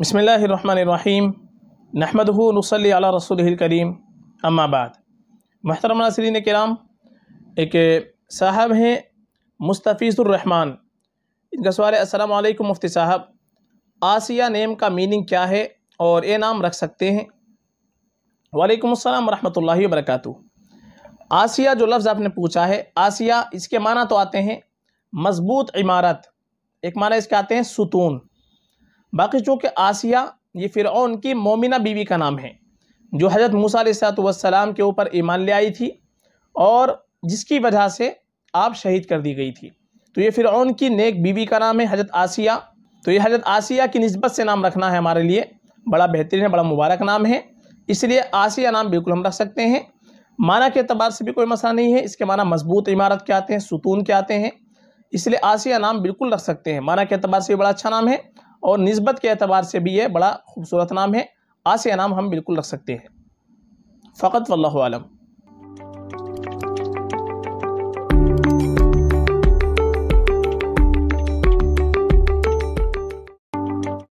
بسم اللہ الرحمن الرحیم نحمد نصلی علی رسول الکریم اما بعد محترم ناصرین کرام ایک صاحب ہیں مستفیض الرحمن ان کا سوال ہے السلام علیکم مفتی صاحب آسیہ نیم کا میننگ کیا ہے اور یہ نام رکھ سکتے ہیں وعلیکم السلام ورحمۃ اللہ وبرکاتہ آسیہ جو لفظ آپ نے پوچھا ہے آسیہ اس کے معنی تو آتے ہیں مضبوط عمارت ایک معنی اس کے آتے ہیں ستون باقی چونکہ آسیہ یہ فرعون کی مومنہ بیوی کا نام ہے جو حضرت موسیٰ علیہ السلام کے اوپر ایمان لے آئی تھی اور جس کی وجہ سے آپ شہید کر دی گئی تھی تو یہ فرعون کی نیک بیوی کا نام ہے حضرت آسیہ تو یہ حضرت آسیہ کی نسبت سے نام رکھنا ہے ہمارے لیے بڑا بہترین بڑا مبارک نام ہے اس لیے آسیہ نام بالکل ہم رکھ سکتے ہیں معنی کے اعتبار سے بھی کوئی مسئلہ نہیں ہے اس کے معنی مضبوط عمارت کے آتے ہیں ستون کے آتے ہیں اس لیے آسیہ نام بالکل رکھ سکتے ہیں معنی کے اعتبار سے بڑا اچھا نام ہے اور نسبت کے اعتبار سے بھی یہ بڑا خوبصورت نام ہے آسیہ نام ہم بالکل رکھ سکتے ہیں فقط واللہ عالم